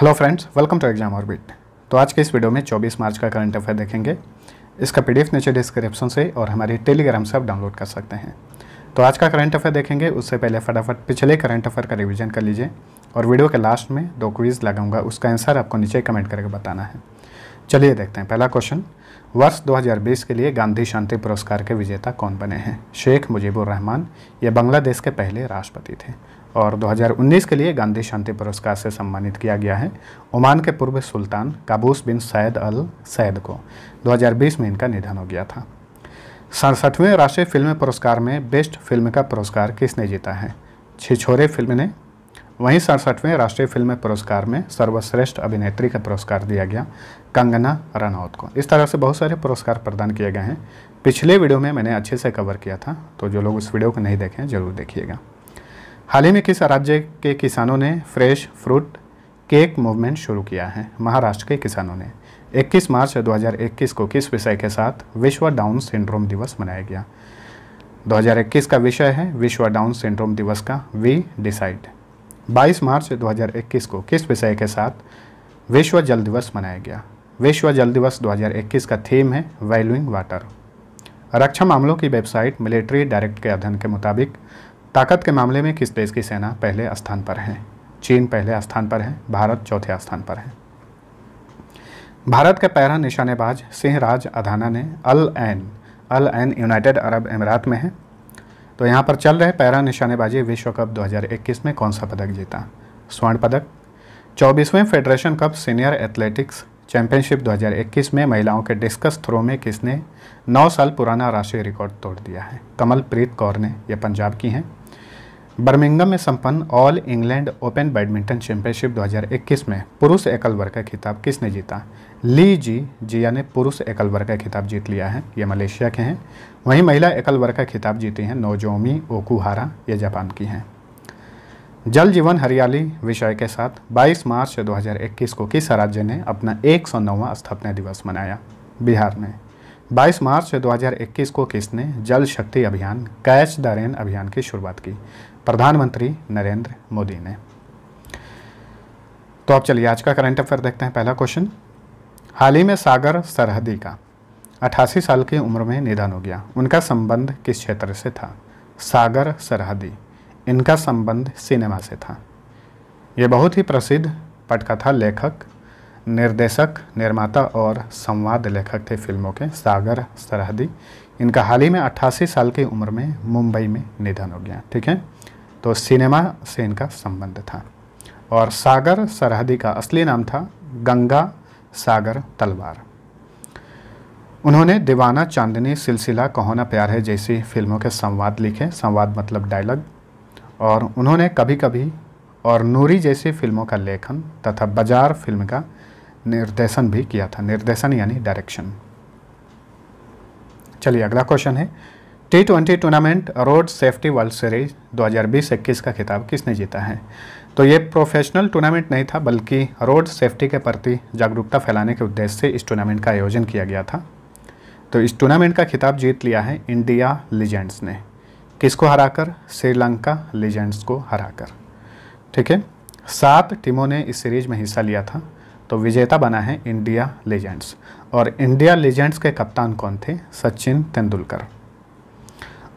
hello friends welcome to Exam Orbit तो आज के इस वीडियो में 24 मार्च का करंट अफेयर देखेंगे इसका पीडीएफ नीचे डिस्क्रिप्शन से और हमारी टेलीग्राम से आप डाउनलोड कर सकते हैं तो आज का करंट अफेयर देखेंगे उससे पहले फटाफट पिछले करंट अफेयर का रिविजन कर लीजिए और वीडियो के लास्ट में दो क्वीज़ लगाऊंगा उसका आंसर आपको नीचे कमेंट करके बताना है चलिए देखते हैं पहला क्वेश्चन वर्ष 2020 के लिए गांधी शांति पुरस्कार के विजेता कौन बने हैं शेख मुजीबुर रहमान ये बांग्लादेश के पहले राष्ट्रपति थे और 2019 के लिए गांधी शांति पुरस्कार से सम्मानित किया गया है ओमान के पूर्व सुल्तान Qaboos bin Said al Said को 2020 में इनका निधन हो गया था सड़सठवें राष्ट्रीय फिल्म पुरस्कार में बेस्ट फिल्म का पुरस्कार किसने जीता है छिछोरे फिल्म ने वहीं सड़सठवें राष्ट्रीय फिल्म पुरस्कार में सर्वश्रेष्ठ अभिनेत्री का पुरस्कार दिया गया कंगना रनौत को इस तरह से बहुत सारे पुरस्कार प्रदान किए गए हैं पिछले वीडियो में मैंने अच्छे से कवर किया था तो जो लोग उस वीडियो को नहीं देखें जरूर देखिएगा हाल ही में किस राज्य के किसानों ने फ्रेश फ्रूट केक मूवमेंट शुरू किया है महाराष्ट्र के किसानों ने 21 मार्च 2021 को किस विषय के साथ विश्व डाउन सिंड्रोम दिवस मनाया गया 2021 का विषय है विश्व डाउन सिंड्रोम दिवस का वी डिसाइड 22 मार्च 2021 को किस विषय के साथ विश्व जल दिवस मनाया गया विश्व जल दिवस 2021 का थीम है वैल्यूइंग वाटर रक्षा मामलों की वेबसाइट मिलिट्री डायरेक्ट के अध्ययन के मुताबिक ताकत के मामले में किस देश की सेना पहले स्थान पर है चीन पहले स्थान पर है भारत चौथे स्थान पर है भारत के पैरा निशानेबाज सिंहराज अधाना ने Al Ain Al Ain United Arab Emirates में है तो यहाँ पर चल रहे पैरा निशानेबाजी विश्व कप 2021 में कौन सा पदक जीता स्वर्ण पदक चौबीसवें federation cup senior athletics championship 2021 में महिलाओं के डिस्कस थ्रो में किसने 9 साल पुराना राष्ट्रीय रिकॉर्ड तोड़ दिया है कमलप्रीत कौर ने यह पंजाब की हैं बर्मिंगम में संपन्न All England Open badminton championship 2021 में पुरुष एकल वर्ग का खिताब किसने जीता ली जी जिया ने पुरुष एकल वर्ग का खिताब जीत लिया है ये मलेशिया के हैं वहीं महिला एकल वर्ग का खिताब जीती हैं नोजोमी ओकुहारा ये जापान की हैं जल जीवन हरियाली विषय के साथ 22 मार्च 2021 को किस राज्य ने अपना एक स्थापना दिवस मनाया बिहार में 22 मार्च 2021 को किसने जल शक्ति अभियान कैच द रेन अभियान की शुरुआत की प्रधानमंत्री नरेंद्र मोदी ने तो आप चलिए आज का करंट अफेयर देखते हैं पहला क्वेश्चन हाल ही में सागर सरहदी का 88 साल की उम्र में निधन हो गया उनका संबंध किस क्षेत्र से था सागर सरहदी इनका संबंध सिनेमा से था ये बहुत ही प्रसिद्ध पटकथा लेखक निर्देशक निर्माता और संवाद लेखक थे फिल्मों के सागर सरहदी इनका हाल ही में 88 साल की उम्र में मुंबई में निधन हो गया ठीक है तो सिनेमा से इनका संबंध था और सागर सरहदी का असली नाम था गंगा सागर तलवार उन्होंने दीवाना चांदनी सिलसिला कहोना प्यार है जैसी फिल्मों के संवाद लिखे संवाद मतलब डायलॉग और उन्होंने कभी कभी और नूरी जैसी फिल्मों का लेखन तथा बाजार फिल्म का निर्देशन भी किया था निर्देशन यानी डायरेक्शन चलिए अगला क्वेश्चन है T twenty tournament road safety world series 2020-21 का खिताब किसने जीता है तो ये प्रोफेशनल टूर्नामेंट नहीं था बल्कि रोड सेफ्टी के प्रति जागरूकता फैलाने के उद्देश्य से इस टूर्नामेंट का आयोजन किया गया था तो इस टूर्नामेंट का खिताब जीत लिया है इंडिया लीजेंड्स ने किसको हराकर श्रीलंका लीजेंड्स को हराकर ठीक है सात टीमों ने इस सीरीज में हिस्सा लिया था तो विजेता बना है इंडिया लीजेंड्स और इंडिया लीजेंड्स के कप्तान कौन थे सचिन तेंदुलकर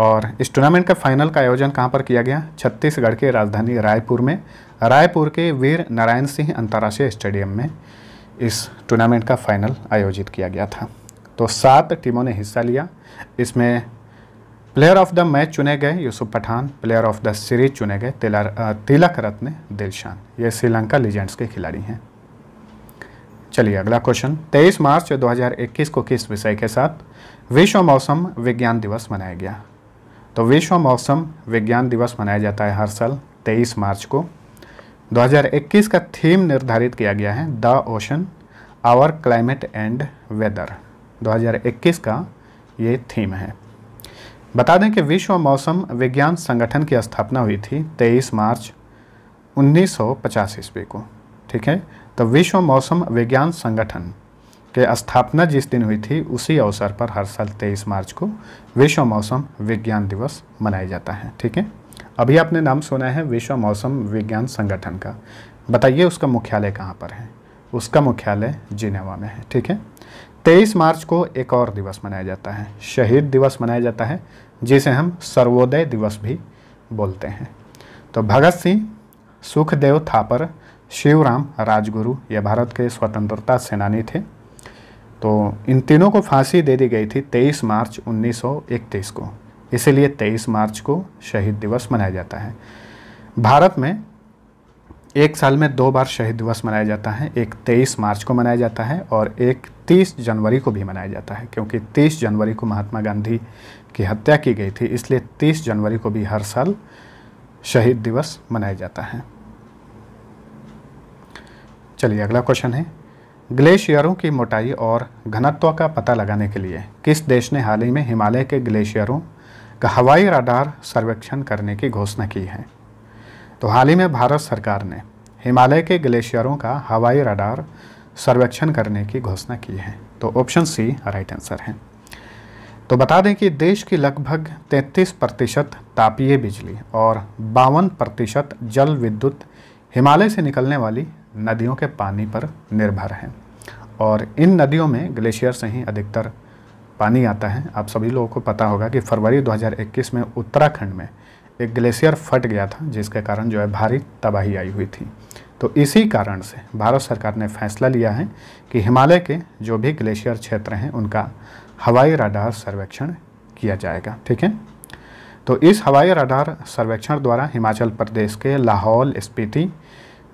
और इस टूर्नामेंट का फाइनल का आयोजन कहाँ पर किया गया छत्तीसगढ़ के राजधानी रायपुर में रायपुर के वीर नारायण सिंह अंतर्राष्ट्रीय स्टेडियम में इस टूर्नामेंट का फाइनल आयोजित किया गया था तो सात टीमों ने हिस्सा लिया इसमें प्लेयर ऑफ द मैच चुने गए Yusuf Pathan player of the series चुने गए तिलक रत्न दिलशान ये श्रीलंका लीजेंड्स के खिलाड़ी हैं चलिए अगला क्वेश्चन 23 मार्च 2021 को किस विषय के साथ विश्व मौसम विज्ञान दिवस मनाया गया तो विश्व मौसम विज्ञान दिवस मनाया जाता है हर साल 23 मार्च को 2021 का थीम निर्धारित किया गया है the ocean our climate and weather 2021 का ये थीम है बता दें कि विश्व मौसम विज्ञान संगठन की स्थापना हुई थी 23 मार्च उन्नीस ईस्वी को ठीक है तो विश्व मौसम विज्ञान संगठन के स्थापना जिस दिन हुई थी उसी अवसर पर हर साल 23 मार्च को विश्व मौसम विज्ञान दिवस मनाया जाता है ठीक है अभी आपने नाम सुना है विश्व मौसम विज्ञान संगठन का बताइए उसका मुख्यालय कहाँ पर है उसका मुख्यालय जिनेवा में है ठीक है तेईस मार्च को एक और दिवस मनाया जाता है शहीद दिवस मनाया जाता है जिसे हम सर्वोदय दिवस भी बोलते हैं तो भगत सिंह सुखदेव थापर शिवराम राजगुरु ये भारत के स्वतंत्रता सेनानी थे तो इन तीनों को फांसी दे दी गई थी 23 मार्च 1931 को इसीलिए 23 मार्च को शहीद दिवस मनाया जाता है भारत में एक साल में दो बार शहीद दिवस मनाया जाता है एक 23 मार्च को मनाया जाता है और एक 30 जनवरी को भी मनाया जाता है क्योंकि 30 जनवरी को महात्मा गांधी की हत्या की गई थी इसलिए 30 जनवरी को भी हर साल शहीद दिवस मनाया जाता है चलिए अगला क्वेश्चन है ग्लेशियरों की मोटाई और घनत्व का पता लगाने के लिए किस देश ने हाल ही में हिमालय के ग्लेशियरों का हवाई राडार सर्वेक्षण करने की घोषणा की है तो हाल ही में भारत सरकार ने हिमालय के ग्लेशियरों का हवाई राडार सर्वेक्षण करने की घोषणा की है तो ऑप्शन सी राइट आंसर है तो बता दें कि देश की लगभग 33 प्रतिशत तापीय बिजली और बावन प्रतिशत जल विद्युत हिमालय से निकलने वाली नदियों के पानी पर निर्भर है और इन नदियों में ग्लेशियर से ही अधिकतर पानी आता है आप सभी लोगों को पता होगा कि फरवरी 2021 में उत्तराखंड में एक ग्लेशियर फट गया था जिसके कारण जो है भारी तबाही आई हुई थी तो इसी कारण से भारत सरकार ने फैसला लिया है कि हिमालय के जो भी ग्लेशियर क्षेत्र हैं उनका हवाई राडार सर्वेक्षण किया जाएगा ठीक है तो इस हवाई राडार सर्वेक्षण द्वारा हिमाचल प्रदेश के लाहौल स्पीति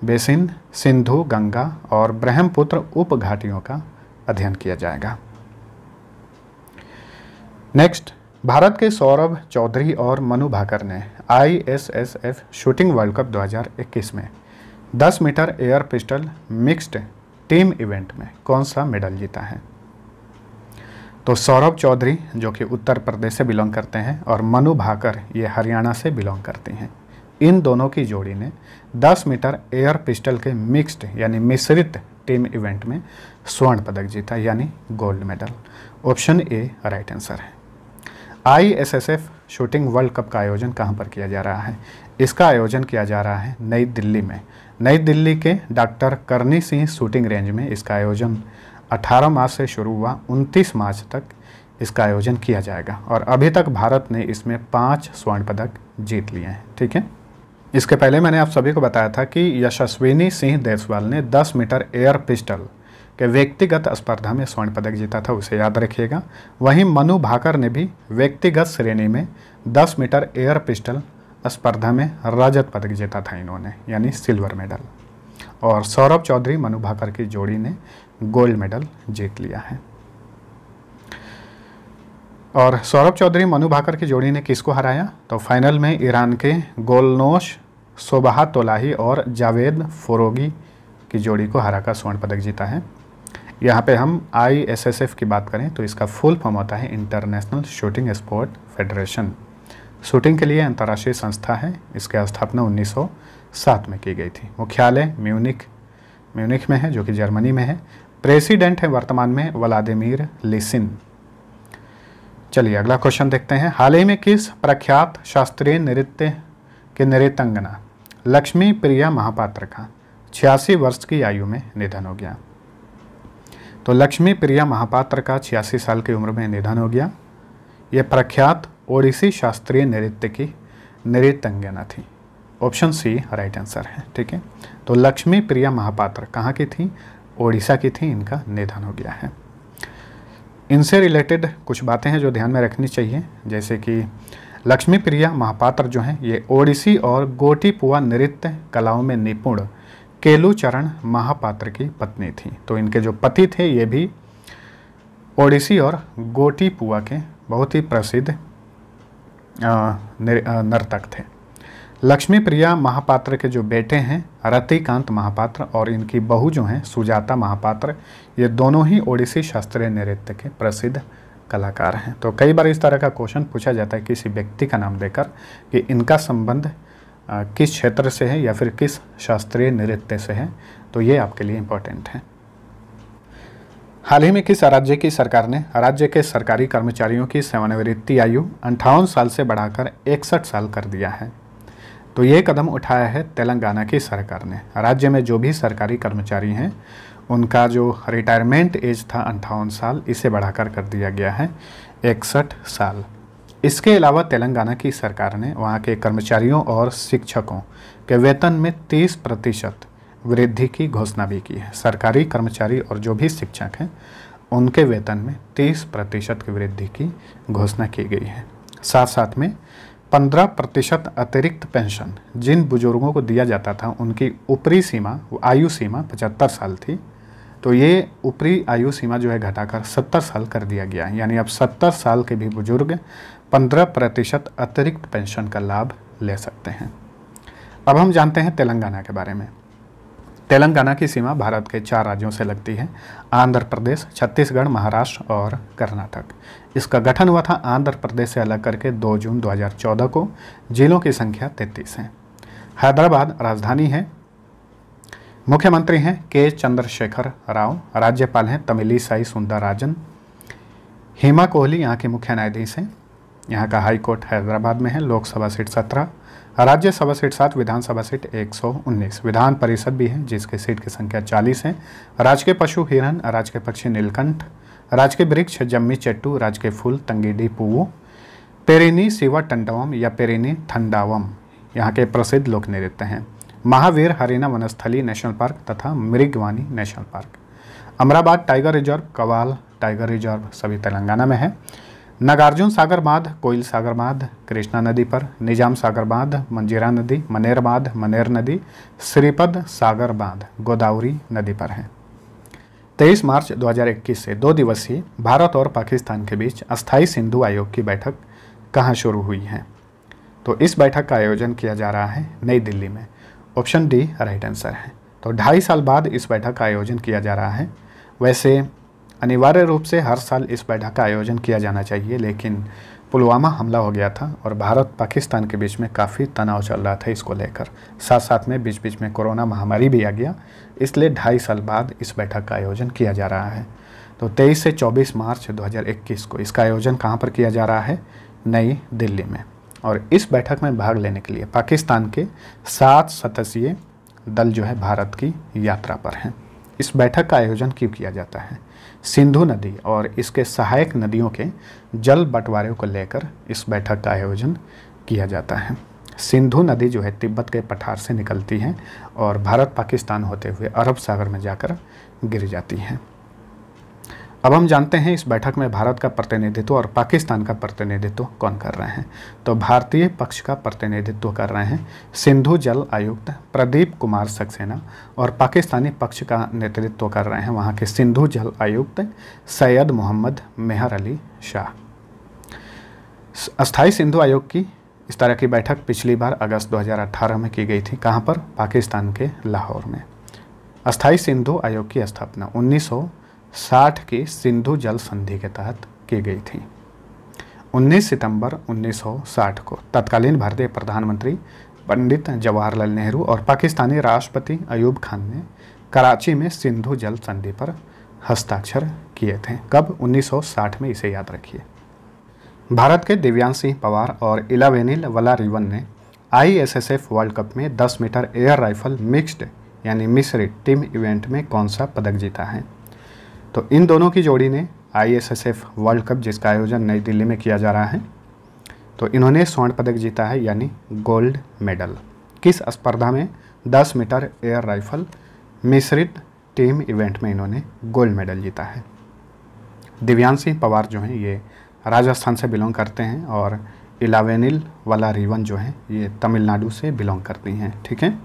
बेसिन सिंधु गंगा और ब्रह्मपुत्र उपघाटियों का अध्ययन किया जाएगा नेक्स्ट भारत के सौरभ चौधरी और मनु भाकर ने आईएसएसएफ शूटिंग वर्ल्ड कप 2021 में 10 metre air pistol mixed team event में कौन सा मेडल जीता है तो सौरभ चौधरी जो कि उत्तर प्रदेश से बिलोंग करते हैं और मनु भाकर ये हरियाणा से बिलोंग करती हैं इन दोनों की जोड़ी ने 10 मीटर एयर पिस्टल के मिक्स्ड यानी मिश्रित टीम इवेंट में स्वर्ण पदक जीता यानी gold medal option A right answer है आईएसएसएफ शूटिंग वर्ल्ड कप का आयोजन कहाँ पर किया जा रहा है इसका आयोजन किया जा रहा है नई दिल्ली में नई दिल्ली के डॉक्टर करनी सिंह शूटिंग रेंज में इसका आयोजन 18 मार्च से शुरू हुआ 29 मार्च तक इसका आयोजन किया जाएगा और अभी तक भारत ने इसमें पाँच स्वर्ण पदक जीत लिए हैं ठीक है इसके पहले मैंने आप सभी को बताया था कि यशस्विनी सिंह देसवाल ने 10 मीटर एयर पिस्टल के व्यक्तिगत स्पर्धा में स्वर्ण पदक जीता था उसे याद रखिएगा वहीं मनु भाकर ने भी व्यक्तिगत श्रेणी में 10 मीटर एयर पिस्टल स्पर्धा में रजत पदक जीता था इन्होंने यानी सिल्वर मेडल और सौरभ चौधरी मनु भाकर की जोड़ी ने गोल्ड मेडल जीत लिया है और सौरभ चौधरी मनु भाकर की जोड़ी ने किसको हराया तो फाइनल में ईरान के गोलनोश सोबहा तोलाही और जावेद फोरोगी की जोड़ी को हराकर स्वर्ण पदक जीता है यहाँ पे हम आई एस एस एफ की बात करें तो इसका फुल फॉर्म होता है international shooting sport federation shooting के लिए अंतर्राष्ट्रीय संस्था है इसकी स्थापना उन्नीस में की गई थी मुख्यालय म्यूनिक म्यूनिक में है जो कि जर्मनी में है प्रेसिडेंट है वर्तमान में व्लादिमिर लिसिन चलिए अगला क्वेश्चन देखते हैं हाल ही में किस प्रख्यात शास्त्रीय नृत्य के नृत्यंगना लक्ष्मी प्रिया महापात्र का छियासी वर्ष की आयु में निधन हो गया तो लक्ष्मी प्रिया महापात्र का छियासी साल की उम्र में निधन हो गया यह प्रख्यात ओडिसी शास्त्रीय नृत्य की नृत्यंगना थी ऑप्शन सी राइट आंसर है ठीक है तो लक्ष्मी प्रिया महापात्र कहाँ की थी ओडिशा की थी इनका निधन हो गया है इनसे रिलेटेड कुछ बातें हैं जो ध्यान में रखनी चाहिए जैसे कि लक्ष्मी प्रिया महापात्र जो हैं ये ओडिसी और गोटीपुआ नृत्य कलाओं में निपुण केलुचरण महापात्र की पत्नी थी तो इनके जो पति थे ये भी ओडिसी और गोटीपुआ के बहुत ही प्रसिद्ध नर्तक थे लक्ष्मी प्रिया महापात्र के जो बेटे हैं रतिकांत महापात्र और इनकी बहू जो हैं सुजाता महापात्र ये दोनों ही ओडिसी शास्त्रीय नृत्य के प्रसिद्ध कलाकार हैं तो कई बार इस तरह का क्वेश्चन पूछा जाता है किसी व्यक्ति का नाम देकर कि इनका संबंध किस क्षेत्र से है या फिर किस शास्त्रीय नृत्य से है तो ये आपके लिए इम्पोर्टेंट है हाल ही में किस राज्य की सरकार ने राज्य के सरकारी कर्मचारियों की सेवानिवृत्ति आयु अंठावन साल से बढ़ाकर इकसठ साल कर दिया है तो ये कदम उठाया है तेलंगाना की सरकार ने राज्य में जो भी सरकारी कर्मचारी हैं उनका जो रिटायरमेंट एज था अंठावन साल इसे बढ़ाकर कर दिया गया है इकसठ साल इसके अलावा तेलंगाना की सरकार ने वहाँ के कर्मचारियों और शिक्षकों के वेतन में 30 प्रतिशत वृद्धि की घोषणा भी की है सरकारी कर्मचारी और जो भी शिक्षक हैं उनके वेतन में 30 प्रतिशत की वृद्धि की घोषणा की गई है साथ साथ में पंद्रह प्रतिशत अतिरिक्त पेंशन जिन बुजुर्गों को दिया जाता था उनकी ऊपरी सीमा आयु सीमा पचहत्तर साल थी तो ये ऊपरी आयु सीमा जो है घटाकर सत्तर साल कर दिया गया है यानी अब सत्तर साल के भी बुजुर्ग पंद्रह प्रतिशत अतिरिक्त पेंशन का लाभ ले सकते हैं अब हम जानते हैं तेलंगाना के बारे में तेलंगाना की सीमा भारत के चार राज्यों से लगती है आंध्र प्रदेश छत्तीसगढ़ महाराष्ट्र और कर्नाटक इसका गठन हुआ था आंध्र प्रदेश से अलग करके 2 जून 2014 को जिलों की संख्या तैतीस है हैदराबाद राजधानी है मुख्यमंत्री हैं के चंद्रशेखर राव राज्यपाल हैं तमिलीसाई राजन हेमा कोहली यहाँ के मुख्य न्यायाधीश हैं यहाँ का हाईकोर्ट हैदराबाद में है लोकसभा सीट सत्रह राज्यसभा सीट सात विधानसभा सीट 119 विधान परिषद भी है जिसके सीट की संख्या 40 है राजकीय पशु हिरन राजकीय पक्षी नीलकंठ राजकीय वृक्ष जम्मी चट्टू राजकीय फूल तंगेडी पुवो पेरेनी सिवा टंडवम या पेरेनी ठंडावम यहाँ के प्रसिद्ध लोक नृत्य हैं महावीर हरिना वनस्थली नेशनल पार्क तथा Mrugavani national park Amrabad tiger reserve Kawal tiger reserve सभी तेलंगाना में है नागार्जुन सागर बांध कोयल सागर बांध कृष्णा नदी पर निजाम सागर बांध मंजीरा नदी मनेर बांध मनेर नदी श्रीपद सागर बांध गोदावरी नदी पर है 23 मार्च 2021 से दो दिवसीय भारत और पाकिस्तान के बीच अस्थायी सिंधु आयोग की बैठक कहाँ शुरू हुई है तो इस बैठक का आयोजन किया जा रहा है नई दिल्ली में ऑप्शन डी राइट आंसर है तो ढाई साल बाद इस बैठक का आयोजन किया जा रहा है वैसे अनिवार्य रूप से हर साल इस बैठक का आयोजन किया जाना चाहिए लेकिन पुलवामा हमला हो गया था और भारत पाकिस्तान के बीच में काफ़ी तनाव चल रहा था इसको लेकर साथ साथ में बीच बीच में कोरोना महामारी भी आ गया इसलिए ढाई साल बाद इस बैठक का आयोजन किया जा रहा है तो 23 से 24 मार्च 2021 को इसका आयोजन कहाँ पर किया जा रहा है नई दिल्ली में और इस बैठक में भाग लेने के लिए पाकिस्तान के सात सदस्यीय दल जो है भारत की यात्रा पर हैं इस बैठक का आयोजन क्यों किया जाता है सिंधु नदी और इसके सहायक नदियों के जल बंटवारे को लेकर इस बैठक का आयोजन किया जाता है सिंधु नदी जो है तिब्बत के पठार से निकलती है और भारत पाकिस्तान होते हुए अरब सागर में जाकर गिर जाती है अब हम जानते हैं इस बैठक में भारत का प्रतिनिधित्व और पाकिस्तान का प्रतिनिधित्व कौन कर रहे हैं तो भारतीय पक्ष का प्रतिनिधित्व कर रहे हैं सिंधु जल आयुक्त प्रदीप कुमार सक्सेना और पाकिस्तानी पक्ष का नेतृत्व कर रहे हैं वहाँ के सिंधु जल आयुक्त सैयद मोहम्मद मेहर अली शाह अस्थाई सिंधु आयोग की इस तरह की बैठक पिछली बार अगस्त 2018 में की गई थी कहाँ पर पाकिस्तान के लाहौर में अस्थाई सिंधु आयोग की स्थापना उन्नीस साठ की सिंधु जल संधि के तहत की गई थी 19 सितंबर 1960 को तत्कालीन भारतीय प्रधानमंत्री पंडित जवाहरलाल नेहरू और पाकिस्तानी राष्ट्रपति अयूब खान ने कराची में सिंधु जल संधि पर हस्ताक्षर किए थे कब 1960 में इसे याद रखिए भारत के दिव्यांग सिंह पवार और इलावेनिल वलारीवन ने आईएसएसएफ वर्ल्ड कप में 10 मीटर एयर राइफल मिक्स्ड यानी मिश्रित टीम इवेंट में कौन सा पदक जीता है तो इन दोनों की जोड़ी ने आईएसएसएफ वर्ल्ड कप जिसका आयोजन नई दिल्ली में किया जा रहा है तो इन्होंने स्वर्ण पदक जीता है यानी गोल्ड मेडल किस स्पर्धा में 10 मीटर एयर राइफल मिश्रित टीम इवेंट में इन्होंने गोल्ड मेडल जीता है दिव्यांग सिंह पवार जो हैं ये राजस्थान से बिलोंग करते हैं और इलावेनिल वाला रिवन जो हैं ये तमिलनाडु से बिलोंग करती हैं ठीक है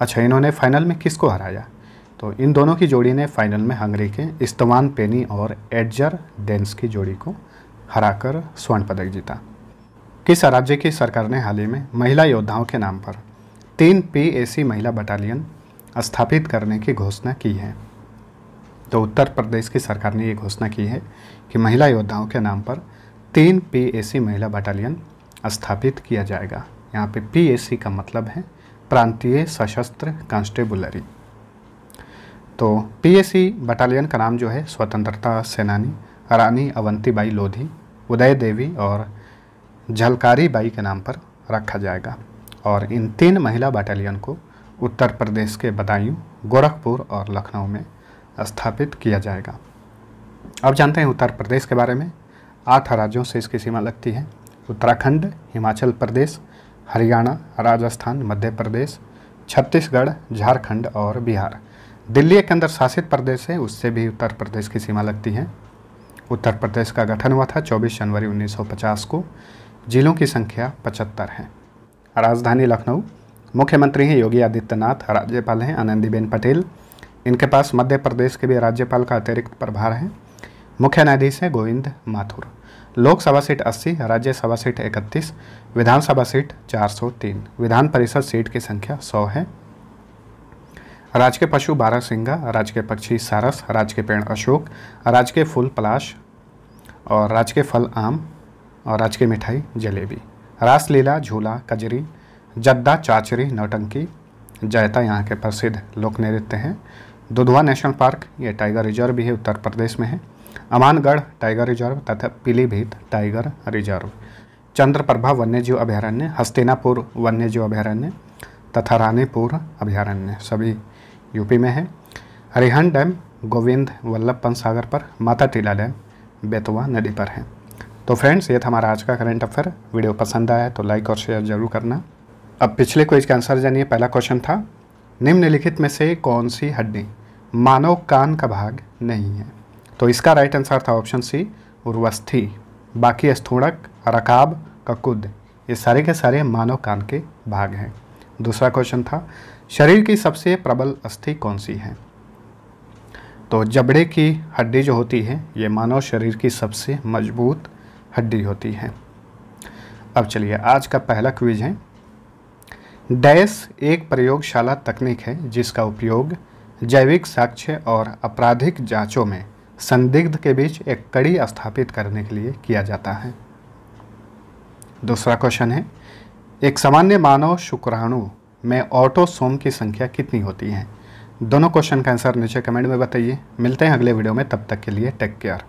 अच्छा इन्होंने फाइनल में किसको हराया तो इन दोनों की जोड़ी ने फाइनल में हंगरी के इस्तवान पेनी और एडजर डेंस की जोड़ी को हराकर स्वर्ण पदक जीता किस राज्य की सरकार ने हाल ही में महिला योद्धाओं के नाम पर तीन पीएसी महिला बटालियन स्थापित करने की घोषणा की है तो उत्तर प्रदेश की सरकार ने ये घोषणा की है कि महिला योद्धाओं के नाम पर तीन पीएसी महिला बटालियन स्थापित किया जाएगा यहाँ पे पीएसी का मतलब है प्रांतीय सशस्त्र कांस्टेबुलरी तो पीएसी बटालियन का नाम जो है स्वतंत्रता सेनानी रानी अवंतीबाई लोधी उदय देवी और झलकारी बाई के नाम पर रखा जाएगा और इन तीन महिला बटालियन को उत्तर प्रदेश के बदायूं गोरखपुर और लखनऊ में स्थापित किया जाएगा अब जानते हैं उत्तर प्रदेश के बारे में आठ राज्यों से इसकी सीमा लगती है उत्तराखंड हिमाचल प्रदेश हरियाणा राजस्थान मध्य प्रदेश छत्तीसगढ़ झारखंड और बिहार दिल्ली एक अंदर शासित प्रदेश है उससे भी उत्तर प्रदेश की सीमा लगती है उत्तर प्रदेश का गठन हुआ था 24 जनवरी 1950 को जिलों की संख्या पचहत्तर है राजधानी लखनऊ मुख्यमंत्री हैं योगी आदित्यनाथ राज्यपाल हैं आनंदीबेन पटेल इनके पास मध्य प्रदेश के भी राज्यपाल का अतिरिक्त प्रभार है मुख्य न्यायाधीश हैं Govind Mathur Lok Sabha seat 80 Rajya Sabha seat 31 Vidhan Sabha seat 403 Vidhan परिषद सीट की संख्या 100 है राज के पशु बारह सिंगा राज के पक्षी सारस राज के पेड़ अशोक राज के फूल पलाश और राज के फल आम और राजकीय मिठाई जलेबी रासलीला झूला कजरी जद्दा चाचरी नौटंकी जयता यहाँ के प्रसिद्ध लोक नृत्य हैं दुधवा नेशनल पार्क ये टाइगर रिजर्व भी है उत्तर प्रदेश में है अमानगढ़ टाइगर रिजर्व तथा पीलीभीत टाइगर रिजर्व चंद्रप्रभा वन्यजीव अभयारण्य हस्तिनापुर वन्यजीव अभयारण्य तथा रानीपुर अभयारण्य सभी यूपी में है अरिहन डैम गोविंद वल्लभ पंत सागर पर माता टीला डैम बेतवा नदी पर है तो फ्रेंड्स ये था हमारा आज का करंट अफेयर वीडियो पसंद आया तो लाइक और शेयर जरूर करना अब पिछले क्वेश्चन का आंसर जानिए पहला क्वेश्चन था निम्नलिखित में से कौन सी हड्डी मानव कान का भाग नहीं है तो इसका राइट आंसर था ऑप्शन सी उर्वस्थी बाकी स्थूणक रकाब ककुद ये सारे के सारे मानव कान के भाग हैं दूसरा क्वेश्चन था शरीर की सबसे प्रबल अस्थि कौन सी है तो जबड़े की हड्डी जो होती है ये मानव शरीर की सबसे मजबूत हड्डी होती है अब चलिए आज का पहला क्विज है डैश एक प्रयोगशाला तकनीक है जिसका उपयोग जैविक साक्ष्य और आपराधिक जांचों में संदिग्ध के बीच एक कड़ी स्थापित करने के लिए किया जाता है दूसरा क्वेश्चन है एक सामान्य मानव शुक्राणु में ऑटोसोम की संख्या कितनी होती है दोनों क्वेश्चन का आंसर नीचे कमेंट में बताइए मिलते हैं अगले वीडियो में तब तक के लिए टेक केयर